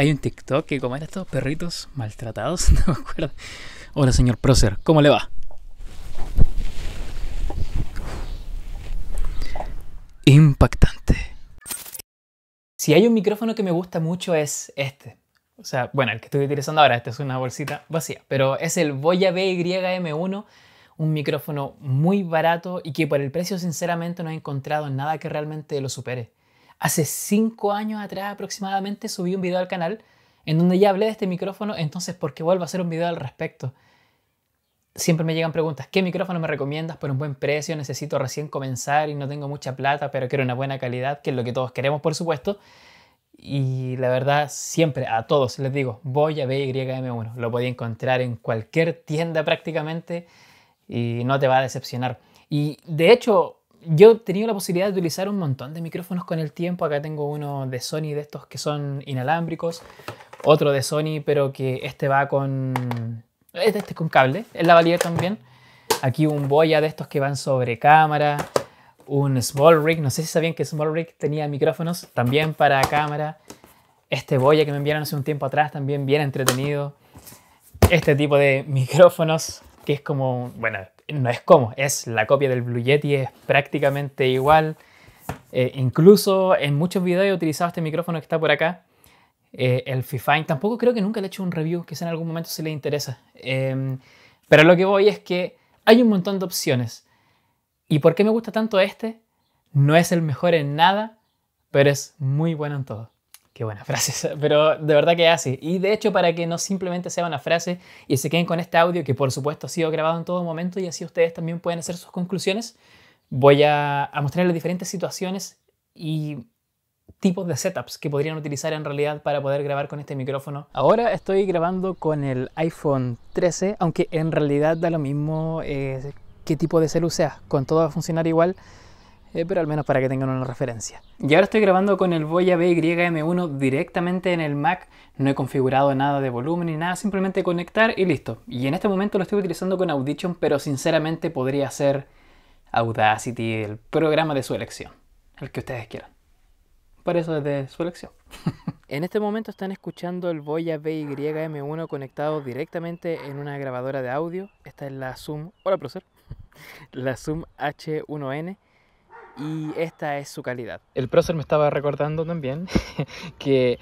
Hay un TikTok que como eran estos perritos maltratados, no me acuerdo. Hola, señor Procer, ¿cómo le va? Impactante. Si hay un micrófono que me gusta mucho es este. O sea, bueno, el que estoy utilizando ahora, este es una bolsita vacía, pero es el Voya BYM1 un micrófono muy barato y que por el precio sinceramente no he encontrado nada que realmente lo supere. Hace cinco años atrás aproximadamente subí un video al canal en donde ya hablé de este micrófono, entonces ¿por qué vuelvo a hacer un video al respecto? Siempre me llegan preguntas, ¿qué micrófono me recomiendas por un buen precio? Necesito recién comenzar y no tengo mucha plata, pero quiero una buena calidad, que es lo que todos queremos, por supuesto. Y la verdad, siempre a todos les digo, voy a BYM1. Lo podía encontrar en cualquier tienda prácticamente y no te va a decepcionar. Y de hecho, yo he tenido la posibilidad de utilizar un montón de micrófonos con el tiempo. Acá tengo uno de Sony de estos que son inalámbricos. Otro de Sony, pero que este va con... Este, es con cable. Es valía también. Aquí un boya de estos que van sobre cámara. Un small rig. No sé si sabían que small rig tenía micrófonos también para cámara. Este boya que me enviaron hace un tiempo atrás también bien entretenido. Este tipo de micrófonos que es como, bueno, no es como, es la copia del Blue Yeti, es prácticamente igual. Eh, incluso en muchos videos he utilizado este micrófono que está por acá, eh, el Fifine. Tampoco creo que nunca le he hecho un review, quizá en algún momento se le interesa. Em, pero lo que voy es que hay un montón de opciones. ¿Y por qué me gusta tanto este? No es el mejor en nada, pero es muy bueno en todo. Qué buena frase, pero de verdad que así, Y de hecho, para que no simplemente sea una frase y se queden con este audio, que por supuesto ha sido grabado en todo momento y así ustedes también pueden hacer sus conclusiones, voy a, mostrarles diferentes situaciones y tipos de setups que podrían utilizar en realidad para poder grabar con este micrófono. Ahora estoy grabando con el iPhone 13, aunque en realidad da lo mismo eh, qué tipo de celu sea, con todo va a funcionar igual. Eh, pero al menos para que tengan una referencia. Y ahora estoy grabando con el Voya BYM1 directamente en el Mac, no he configurado nada de volumen ni nada, simplemente conectar y listo. Y en este momento lo estoy utilizando con Audition, pero sinceramente podría ser Audacity, el programa de su elección, el que ustedes quieran. Por eso es de su elección. en este momento están escuchando el Voya m 1 conectado directamente en una grabadora de audio. Esta es la Zoom, hola profesor, la Zoom H1N y esta es su calidad. El prócer me estaba recordando también que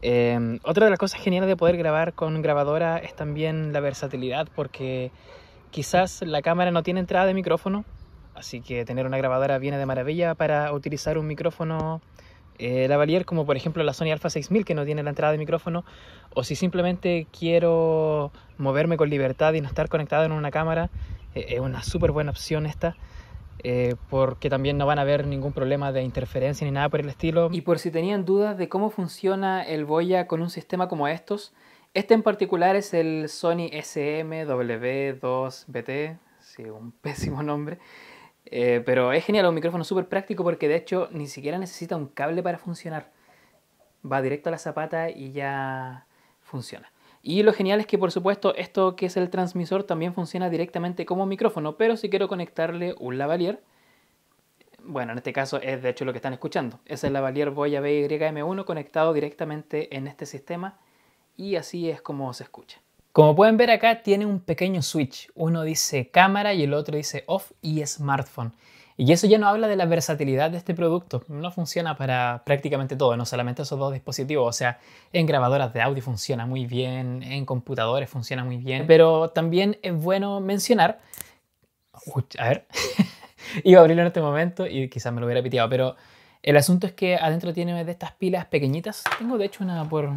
em, otra de las cosas geniales de poder grabar con grabadora es también la versatilidad, porque quizás la cámara no tiene entrada de micrófono, así que tener una grabadora viene de maravilla para utilizar un micrófono eh, lavalier, como por ejemplo la Sony Alpha 6000 que no tiene la entrada de micrófono, o si simplemente quiero moverme con libertad y no estar conectado en una cámara, eh, es una súper buena opción esta. Eh, porque también no van a haber ningún problema de interferencia ni nada por el estilo. Y por si tenían dudas de cómo funciona el Boya con un sistema como estos, este en particular es el Sony SM-W2BT, sí, un pésimo nombre, eh, pero es genial, un micrófono súper práctico porque de hecho ni siquiera necesita un cable para funcionar. Va directo a la zapata y ya funciona. Y lo genial es que por supuesto esto que es el transmisor también funciona directamente como micrófono, pero si quiero conectarle un lavalier, bueno, en este caso es de hecho lo que están escuchando, es el lavalier Boya m 1 conectado directamente en este sistema y así es como se escucha. Como pueden ver acá tiene un pequeño switch, uno dice cámara y el otro dice off y smartphone. Y eso ya no habla de la versatilidad de este producto. No funciona para prácticamente todo, no solamente esos dos dispositivos. O sea, en grabadoras de audio funciona muy bien, en computadores funciona muy bien. Pero también es bueno mencionar... a ver, iba a abrirlo en este momento y quizás me lo hubiera piteado, pero el asunto es que adentro tiene de estas pilas pequeñitas. Tengo de hecho una por,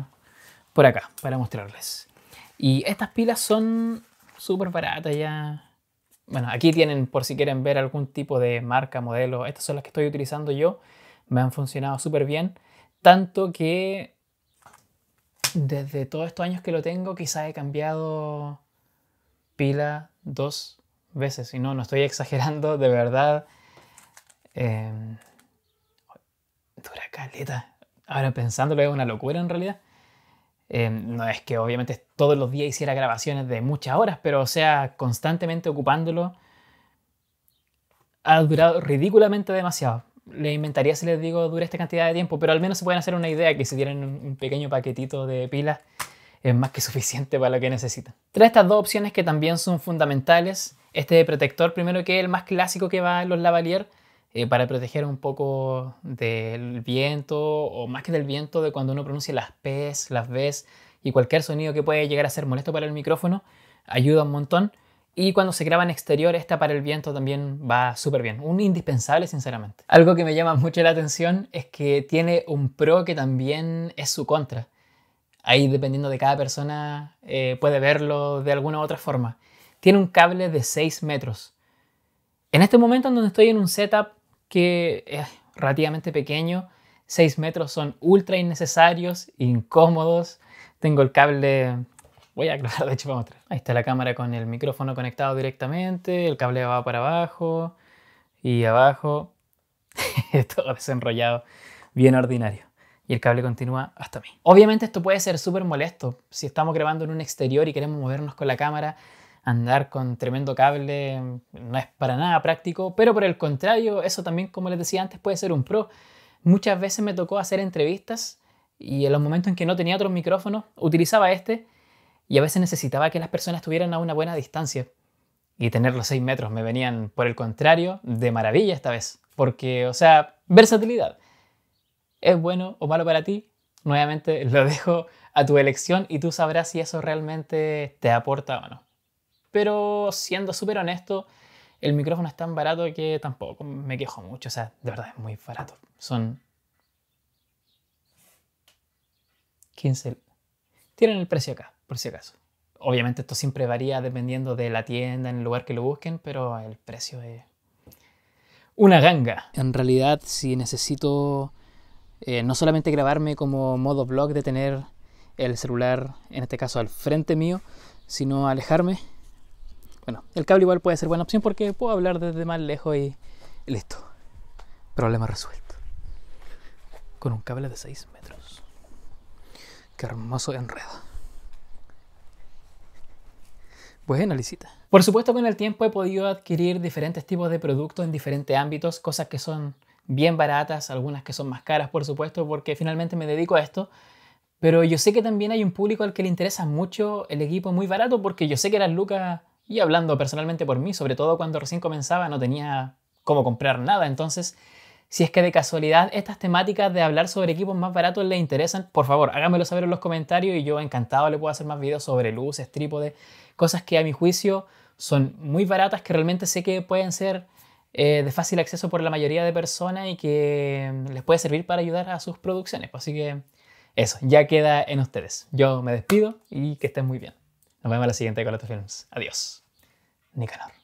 por acá para mostrarles. Y estas pilas son súper baratas ya bueno, aquí tienen por si quieren ver algún tipo de marca, modelo. Estas son las que estoy utilizando yo. Me han funcionado súper bien. Tanto que desde todos estos años que lo tengo, quizá he cambiado pila dos veces. Y no, no estoy exagerando, de verdad. Em, dura caleta. Ahora pensándolo es una locura en realidad. Eh, no es que obviamente todos los días hiciera grabaciones de muchas horas, pero o sea, constantemente ocupándolo ha durado ridículamente demasiado. Le inventaría si les digo dura esta cantidad de tiempo, pero al menos se pueden hacer una idea que si tienen un pequeño paquetito de pilas es más que suficiente para lo que necesitan. Trae estas dos opciones que también son fundamentales. Este protector primero que es el más clásico que va en los lavalier, eh, para proteger un poco del viento o más que del viento de cuando uno pronuncia las P's, las B's y cualquier sonido que puede llegar a ser molesto para el micrófono, ayuda un montón. Y cuando se graba en exterior, esta para el viento también va súper bien. Un indispensable, sinceramente. Algo que me llama mucho la atención es que tiene un pro que también es su contra. Ahí, dependiendo de cada persona, eh, puede verlo de alguna u otra forma. Tiene un cable de 6 metros. En este momento en donde estoy en un setup que es relativamente pequeño. 6 metros son ultra innecesarios, incómodos. Tengo el cable... Voy a aclarar, de hecho, para mostrar. Ahí está la cámara con el micrófono conectado directamente, el cable va para abajo y abajo. Todo desenrollado, bien ordinario y el cable continúa hasta mí. Obviamente esto puede ser súper molesto si estamos grabando en un exterior y queremos movernos con la cámara andar con tremendo cable no es para nada práctico, pero por el contrario, eso también, como les decía antes, puede ser un pro. Muchas veces me tocó hacer entrevistas y en los momentos en que no tenía otros micrófonos, utilizaba este y a veces necesitaba que las personas estuvieran a una buena distancia. Y tener los 6 metros me venían, por el contrario, de maravilla esta vez. Porque, o sea, versatilidad. ¿Es bueno o malo para ti? Nuevamente lo dejo a tu elección y tú sabrás si eso realmente te aporta o no pero siendo súper honesto, el micrófono es tan barato que tampoco me quejo mucho. O sea, de verdad es muy barato. Son 15. Tienen el precio acá, por si acaso. Obviamente esto siempre varía dependiendo de la tienda, en el lugar que lo busquen, pero el precio es una ganga. En realidad, si necesito eh, no solamente grabarme como modo vlog de tener el celular, en este caso al frente mío, sino alejarme, bueno, el cable igual puede ser buena opción porque puedo hablar desde más lejos y listo. Problema resuelto. Con un cable de 6 metros. Qué hermoso enredo. bueno Lisita. Por supuesto con el tiempo he podido adquirir diferentes tipos de productos en diferentes ámbitos, cosas que son bien baratas, algunas que son más caras, por supuesto, porque finalmente me dedico a esto. Pero yo sé que también hay un público al que le interesa mucho el equipo muy barato, porque yo sé que las lucas y hablando personalmente por mí, sobre todo cuando recién comenzaba, no tenía cómo comprar nada. Entonces, si es que de casualidad estas temáticas de hablar sobre equipos más baratos les interesan, por favor, háganmelo saber en los comentarios y yo encantado le puedo hacer más videos sobre luces, trípodes, cosas que a mi juicio son muy baratas, que realmente sé que pueden ser eh, de fácil acceso por la mayoría de personas y que mm, les puede servir para ayudar a sus producciones. Así que eso, ya queda en ustedes. Yo me despido y que estén muy bien. Nos vemos la siguiente de otros Films. Adiós. Nicanor.